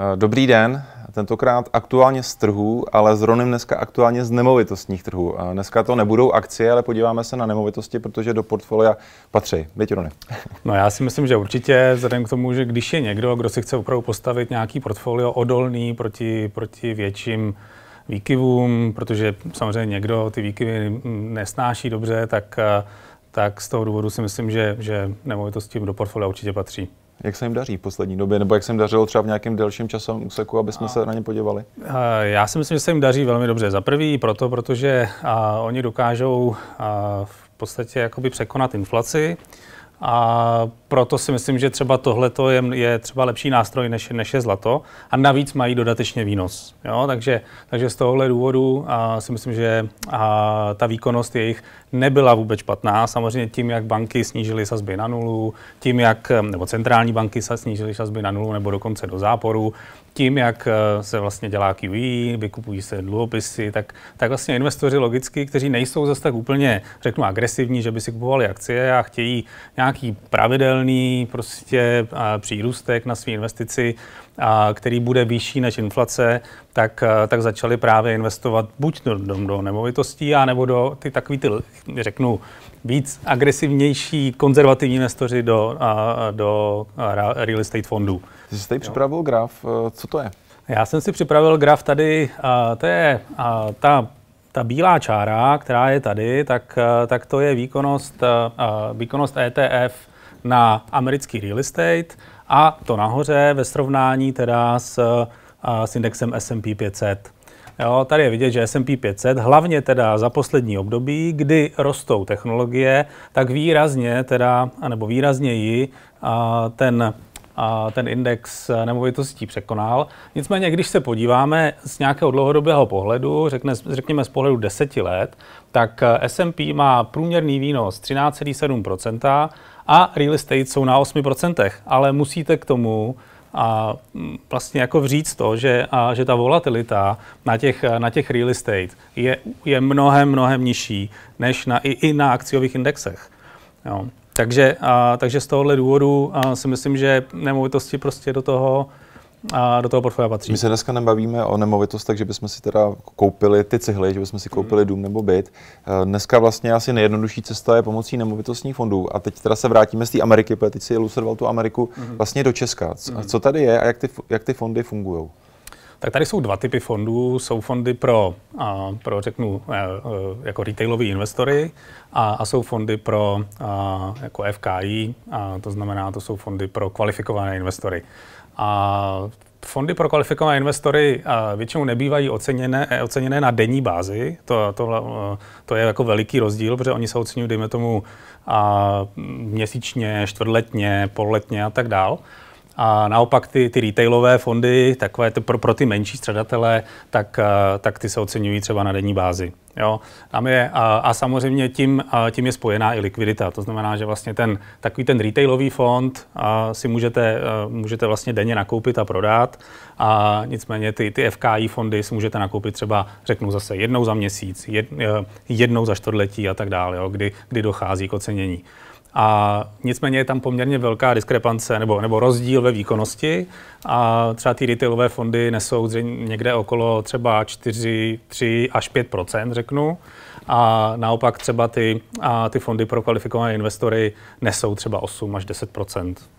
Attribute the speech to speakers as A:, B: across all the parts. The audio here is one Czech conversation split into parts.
A: Eh, dobrý den, tentokrát aktuálně z trhů, ale s Ronem dneska aktuálně z nemovitostních trhů. Eh, dneska to nebudou akcie, ale podíváme se na nemovitosti, protože do portfolia patří. Věď, Rony.
B: No já si myslím, že určitě, vzhledem k tomu, že když je někdo, kdo si chce opravdu postavit nějaký portfolio odolný proti, proti větším výkyvům, protože samozřejmě někdo ty výkyvy mm, nesnáší dobře, tak, eh, tak z toho důvodu si myslím, že, že nemovitosti do portfolia určitě patří. Jak se jim daří
A: v poslední době, nebo jak se jim dařilo třeba v nějakém delším časovém úseku, aby jsme a, no. se na ně podívali?
B: Eh, já si myslím, že se jim daří velmi dobře. Za prvý proto, protože a, eh, oni dokážou a, eh, v podstatě jakoby překonat inflaci a proto si myslím, že třeba tohle je, je třeba lepší nástroj než, než je zlato a navíc mají dodatečně výnos. Jo? Takže, takže z tohohle důvodu a si myslím, že a ta výkonnost jejich nebyla vůbec špatná. Samozřejmě tím, jak banky snížily sazby na nulu, tím, jak, nebo centrální banky snížily sazby na nulu nebo dokonce do záporu, tím, jak eh, se vlastně dělá QE, vykupují se dluhopisy, tak, tak vlastně investoři logicky, kteří nejsou zase tak úplně, řeknu, agresivní, že by si kupovali akcie a chtějí nějaký pravidelný prostě eh, přírůstek na své investici, a který bude vyšší než inflace, tak, eh, tak začali právě investovat buď do, do, do nemovitostí, a nebo do ty takový ty, řeknu, víc agresivnější konzervativní investoři do, a, do real estate fondů.
A: Jsi si tady jo. připravil graf, eh, co to je?
B: Já jsem si připravil graf tady, a to je a ta, ta bílá čára, která je tady, tak, eh, tak to je výkonnost, eh, a, výkonnost ETF na americký real estate a to nahoře ve srovnání teda s, a, s indexem S&P 500. Jo, tady je vidět, že S&P 500, hlavně teda za poslední období, kdy rostou technologie, tak výrazně teda, nebo výrazněji a ten a ten index nemovitostí překonal. Nicméně, když se podíváme z nějakého dlouhodobého pohledu, řekne, řekněme z pohledu deseti let, tak S&P má průměrný výnos 13,7% a real estate jsou na 8%, ale musíte k tomu a mm, vlastně jako říct to, že, a, že ta volatilita na těch, na těch real estate je, je mnohem, mnohem nižší než na, i, i na akciových indexech. Jo. Takže, a, takže z tohohle důvodu a si myslím, že nemovitosti prostě do toho a do toho portfolia patří.
A: My se dneska nebavíme o nemovitost, takže bychom si teda koupili ty cihly, že bychom si mhm. koupili dům nebo byt. Eh, dneska vlastně asi nejjednodušší cesta je pomocí nemovitostních fondů. A teď teda se vrátíme z té Ameriky, protože teď si ilustroval tu Ameriku mm-hmm. vlastně do Česka. A mhm. co tady je a jak ty, jak ty fondy fungují?
B: Tak tady jsou dva typy fondů. Jsou fondy pro, a, pro řeknu, a, eh, eh, jako retailoví investory a, a jsou fondy pro a, jako FKI, a to znamená, to jsou fondy pro kvalifikované investory. A fondy pro kvalifikované investory většinou nebývají oceněné, eh, oceněné na denní bázi. To, to, eh, to je jako veliký rozdíl, protože oni se oceňují, dejme tomu, a měsíčně, čtvrtletně, poletně a tak dál. A naopak ty, ty retailové fondy, takové to pro, pro ty menší středatele, tak, eh, tak ty se oceňují třeba na denní bázi. Jo? Tam je, a, a samozřejmě tím, a tím je spojená i likvidita. To znamená, že vlastně ten takový ten retailový fond a si můžete, a eh, můžete vlastně denně nakoupit a prodat. A nicméně ty, ty FKI fondy si můžete nakoupit třeba, řeknu zase, jednou za měsíc, jed, eh, jednou za čtvrtletí a tak dále, jo? Kdy, kdy dochází k ocenění. A nicméně je tam poměrně velká diskrepance nebo, nebo rozdíl ve výkonnosti a třeba ty retailové fondy nesou někde okolo třeba 4, 3 až 5 řeknu. A naopak třeba ty, a ty fondy pro kvalifikované investory nesou třeba 8 až 10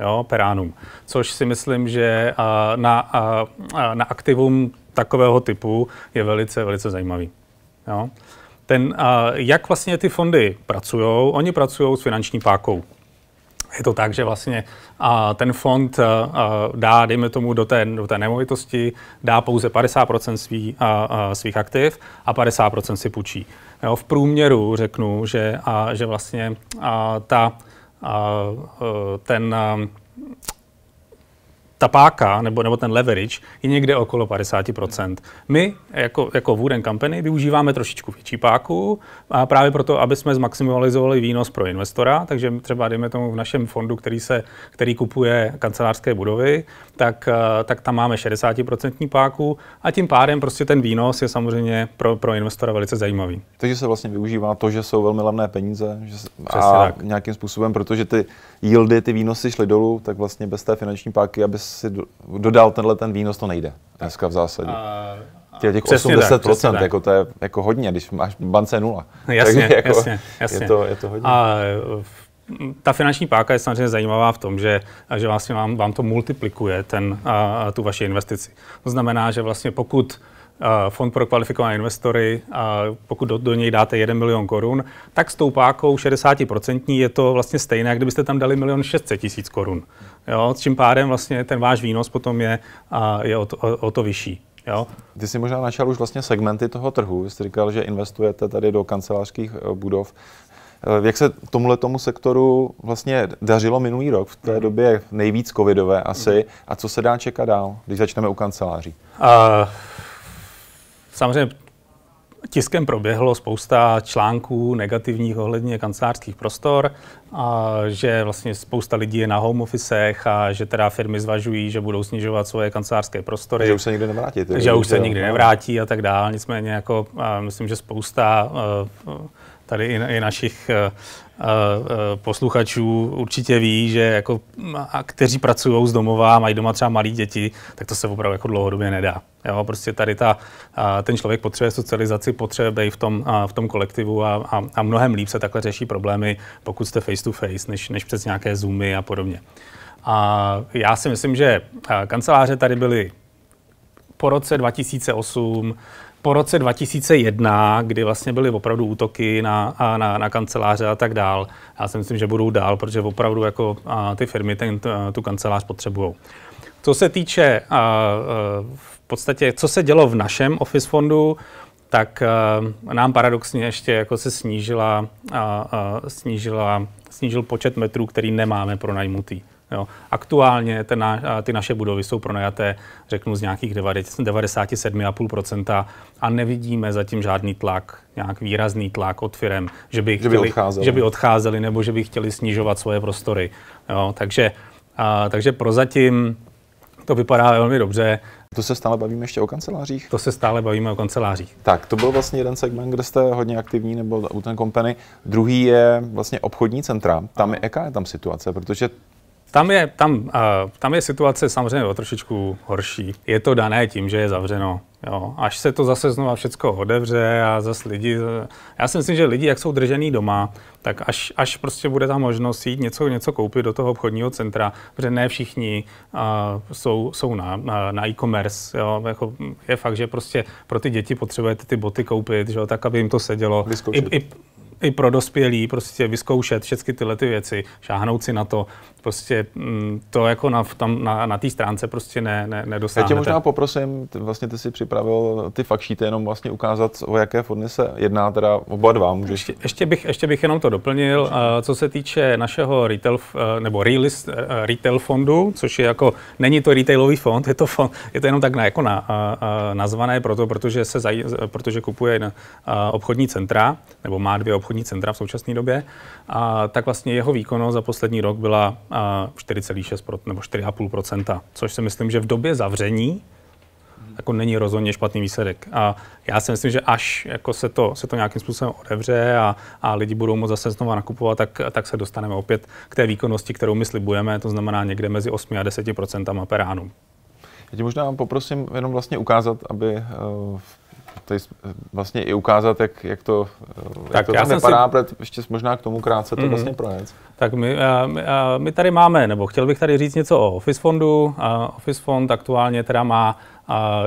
B: jo, per annum. Což si myslím, že na, na aktivum takového typu je velice, velice zajímavý. Jo ten, jak vlastně ty fondy pracují? Oni pracují s finanční pákou. Je to tak, že vlastně a ten fond a dá, dejme tomu, do té, do té nemovitosti, dá pouze 50% svý, a, a svých aktiv a 50% si půjčí. Jo, v průměru řeknu, že, a, že vlastně a, ta, a, ten a, ta páka nebo, nebo ten leverage je někde okolo 50%. My jako, jako Wooden Company využíváme trošičku větší páku a právě proto, aby jsme zmaximalizovali výnos pro investora, takže třeba dejme tomu v našem fondu, který, se, který kupuje kancelářské budovy, tak, eh, tak tam máme 60% páku a tím pádem prostě ten výnos je samozřejmě pro, pro investora velice zajímavý.
A: Takže se vlastně využívá to, že jsou velmi levné peníze že se, a tak. nějakým způsobem, protože ty yieldy, ty výnosy šly dolů, tak vlastně bez té finanční páky, aby si dodal tenhle ten výnos, to nejde dneska v zásadě. Těch, těch 8 10 tak, jako to je jako hodně, když máš bance nula. Jasně, Takže jako jasně, jasně. Je to, je to hodně.
B: A ta finanční páka je samozřejmě zajímavá v tom, že, že vlastně vám, vám to multiplikuje ten, a, tu vaši investici. To znamená, že vlastně pokud fond pro kvalifikované investory, a pokud do, do něj dáte 1 milion korun, tak s tou pákou 60% je to vlastně stejné, jak kdybyste tam dali 1 600 tisíc korun. Jo, s čím pádem vlastně ten váš výnos potom je, je o, to, o, o to vyšší. Jo? Ty jsi možná našel už vlastně
A: segmenty toho trhu. Jsi říkal, že investujete tady do kancelářských eh, budov. Eh, jak se tomuhle tomu sektoru vlastně dařilo minulý rok, v té mhm. době nejvíc covidové asi, mhm. a co se dá čekat dál, když začneme u kanceláří?
B: Uh, Samozřejmě tiskem proběhlo spousta článků negativních ohledně kancelářských prostor, a že vlastně spousta lidí je na home officech a že teda firmy zvažují, že budou snižovat svoje kancelářské prostory. Že už se nikdy nevrátí. Že už se nikdy nevrátí a tak dále. Nicméně jako, myslím, že spousta eh, tady i, i našich eh, eh, posluchačů určitě ví, že jako, mm, a kteří pracují z domova, mají doma třeba malé děti, tak to se opravdu jako dlouhodobě nedá. Jo, prostě tady ta, ten člověk potřebuje socializaci, potřebuje být v tom, v tom kolektivu a, a, a mnohem líp se takhle řeší problémy, pokud jste face to face, než, než přes nějaké zoomy a podobně. A já si myslím, že kanceláře tady byly po roce 2008, po roce 2001, kdy vlastně byly opravdu útoky na, na, na kanceláře a tak dál, já si myslím, že budou dál, protože opravdu jako ty firmy ten, tu kancelář potřebují. Co se týče v podstatě, co se dělo v našem Office fondu, tak nám paradoxně ještě jako se snížila, snížila, snížil počet metrů, který nemáme pronajmutý. Jo. Aktuálně ten, ty naše budovy jsou pronajaté, řeknu, z nějakých 97,5% a nevidíme zatím žádný tlak, nějak výrazný tlak od firm, že by, chtěli, že by, odcházeli. Že by odcházeli nebo že by chtěli snižovat svoje prostory. Jo. Takže, a, takže prozatím to vypadá velmi dobře. To se stále bavíme ještě o kancelářích? To se stále bavíme o kancelářích.
A: Tak, to byl vlastně jeden segment, kde jste hodně aktivní, nebo u ten company. Druhý je
B: vlastně obchodní centra. Tam je, jaká je tam situace? Protože tam je, tam, uh, tam je situace samozřejmě o trošičku horší. Je to dané tím, že je zavřeno. Jo. Až se to zase znova všechno odevře a zase lidi... Já si myslím, že lidi, jak jsou držený doma, tak až, až prostě bude ta možnost jít něco, něco koupit do toho obchodního centra, protože ne všichni uh, jsou, jsou na, na, na e-commerce. Jo. Jako je fakt, že prostě pro ty děti potřebujete ty boty koupit, že jo, tak, aby jim to sedělo. Vyskoušet. I, i, i pro dospělí prostě vyzkoušet všechny tyhle ty věci, šáhnout si na to, prostě mm, to jako na, tam, na, na té stránce prostě ne, ne, nedosáhnete. Já tě možná
A: poprosím, ty, vlastně ty si připravil ty fakšíty, jenom vlastně ukázat, o jaké fondy se jedná, teda oba dva můžeš. Ještě, ještě, bych, ještě bych jenom to
B: doplnil, uh, co se týče našeho retail, uh, nebo real, uh, retail fondu, což je jako, není to retailový fond, je to, fond, je to jenom tak na, jako na, uh, nazvané proto, protože, se zaj, protože kupuje na, uh, obchodní centra, nebo má dvě obchodní obchodní centra v současné době, a tak vlastně jeho výkonnost za poslední rok byla 4,6 nebo 4,5 což si myslím, že v době zavření jako není rozhodně špatný výsledek. A já si myslím, že až jako se, to, se to nějakým způsobem odevře a, a lidi budou moct zase znova nakupovat, tak, tak se dostaneme opět k té výkonnosti, kterou my slibujeme, to znamená někde mezi 8 a 10 per annum. Já ti možná poprosím jenom vlastně ukázat, aby eh, tady vlastně i ukázat, jak, jak to, jak to já tam vypadá, si...
A: protože ještě možná k tomu krátce to mm-hmm. vlastně projec.
B: Tak my, my, my tady máme, nebo chtěl bych tady říct něco o Office Fondu. Office Fond aktuálně teda má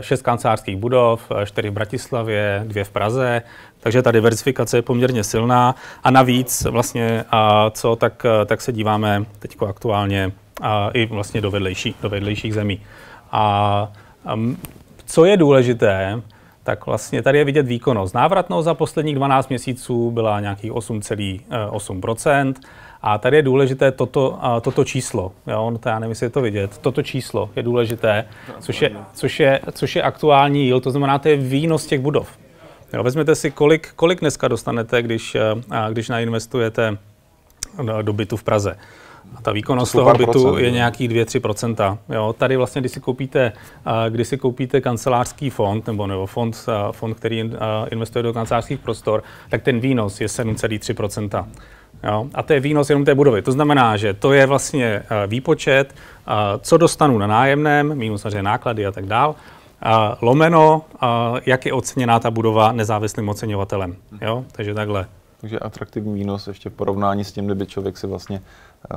B: šest kancelářských budov, čtyři v Bratislavě, dvě v Praze, takže ta diversifikace je poměrně silná. A navíc vlastně, co, tak, tak se díváme teď aktuálně i vlastně do vedlejších, do vedlejších zemí. A co je důležité, tak vlastně tady je vidět výkonnost. Návratnost za posledních 12 měsíců byla nějakých 8,8 a tady je důležité toto, toto číslo. Jo? No to já nevím, jestli je to vidět. Toto číslo je důležité, což je, což je, což je aktuální yield, to znamená, to je výnos těch budov. Jo, vezměte si, kolik, kolik dneska dostanete, když, když nainvestujete do bytu v Praze. A ta výkonnost toho bytu procent, je nějaký 2-3 jo. Tady vlastně, když si koupíte, když si koupíte kancelářský fond, nebo, nebo fond, fond, který investuje do kancelářských prostor, tak ten výnos je 7,3 Jo? A to je výnos jenom té budovy. To znamená, že to je vlastně výpočet, co dostanu na nájemném, minus samozřejmě náklady a tak dál, lomeno, jak je oceněná ta budova nezávislým oceňovatelem. Jo? Takže takhle. Takže atraktivní výnos ještě v porovnání
A: s tím, kdyby člověk si vlastně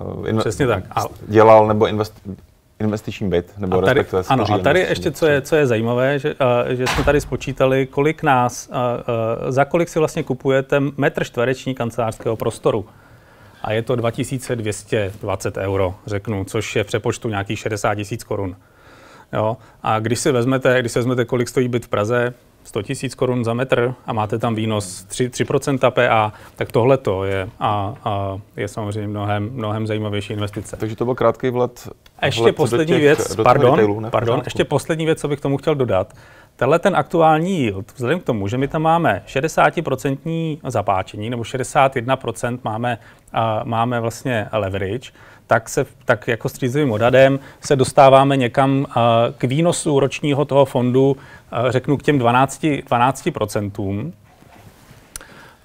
A: uh, inve- Přesně tak. A...
B: dělal nebo invest- investiční
A: byt, nebo a tady, respektive Ano, a tady ještě,
B: co je, co je zajímavé, že, uh, že jsme tady spočítali, kolik nás, uh, uh, za kolik si vlastně kupujete metr čtvereční kancelářského prostoru. A je to 2220 euro, řeknu, což je v přepočtu nějakých 60 tisíc korun. Jo? A když si vezmete, když si vezmete, kolik stojí byt v Praze, 100 tisíc korun za metr a máte tam výnos 3, 3% PA, tak tohle to je a, a je samozřejmě mnohem, mnohem zajímavější investice. Takže to byl krátký vlet. Ještě vlet poslední těch, věc, pardon, retailů, ne? pardon, ještě poslední věc, co bych tomu chtěl dodat. Tenhle ten aktuální yield, vzhledem k tomu, že my tam máme 60% zapáčení, nebo 61% máme, a máme vlastně leverage, tak, se, tak jako s třízovým odhadem se dostáváme někam k výnosu ročního toho fondu, uh, řeknu k těm 12, 12%.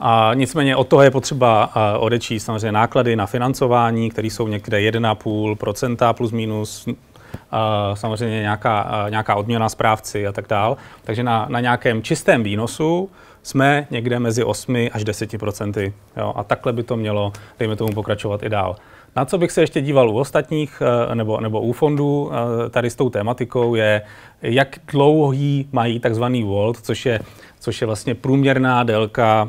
B: A nicméně od toho je potřeba odečíst samozřejmě náklady na financování, které jsou někde 1,5 plus minus, samozřejmě nějaká, nějaká odměna správci a tak dál. Takže na, na nějakém čistém výnosu jsme někde mezi 8 až 10 procenty A takhle by to mělo, dejme tomu, pokračovat i dál. Na co bych se ještě díval u ostatních e, nebo, nebo u fondů e, tady s tou tématikou je, jak dlouhý mají takzvaný volt, což je, což je vlastně průměrná délka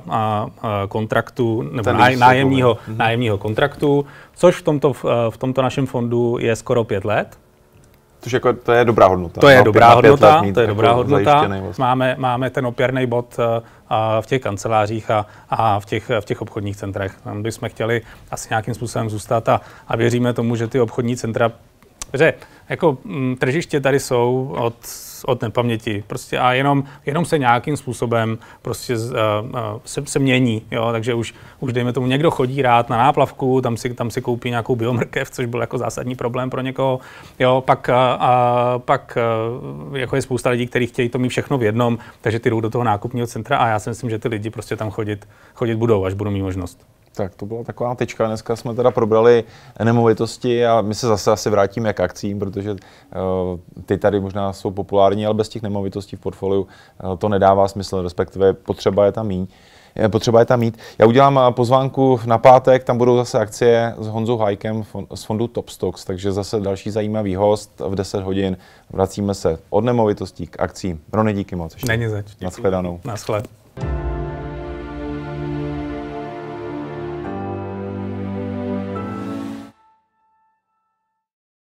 B: kontraktu nebo náj, nájemního, mhm. nájemního kontraktu, což v tomto, e, v tomto našem fondu je skoro pět let.
A: Což jako to je dobrá hodnota. To je no, dobrá hodnota, to je jako dobrá hodnota. Vlastně.
B: Máme, máme ten opěrný bod eh, v těch kancelářích a, a v, těch, v těch obchodních centrech. Tam bychom chtěli asi nějakým způsobem zůstat a, a věříme tomu, že ty obchodní centra Protože jako m, mm, tržiště tady jsou od, od nepaměti prostě a jenom, jenom se nějakým způsobem prostě z, a, eh, eh, se, se, mění, jo? takže už, už dejme tomu někdo chodí rád na náplavku, tam si, tam si koupí nějakou biomrkev, což byl jako zásadní problém pro někoho, jo? pak, a, eh, a, pak a, jako je spousta lidí, kteří chtějí to mít všechno v jednom, takže ty jdou do toho nákupního centra a já si myslím, že ty lidi prostě tam chodit, chodit budou, až budou mít možnost. Tak to byla taková tečka.
A: Dneska jsme teda probrali nemovitosti a my se zase asi vrátíme k akcím, protože eh, ty tady možná jsou populární, ale bez těch nemovitostí v portfoliu eh, to nedává smysl, respektive potřeba je tam mít. Potřeba je tam mít. Já udělám eh, pozvánku na pátek, tam budou zase akcie s Honzou Hajkem z fondu Top Stocks, takže zase další zajímavý host v 10 hodin. Vracíme se od nemovitostí k akcím. Rony, díky moc. Ještě. Není zač. Naschledanou.
B: Naschled.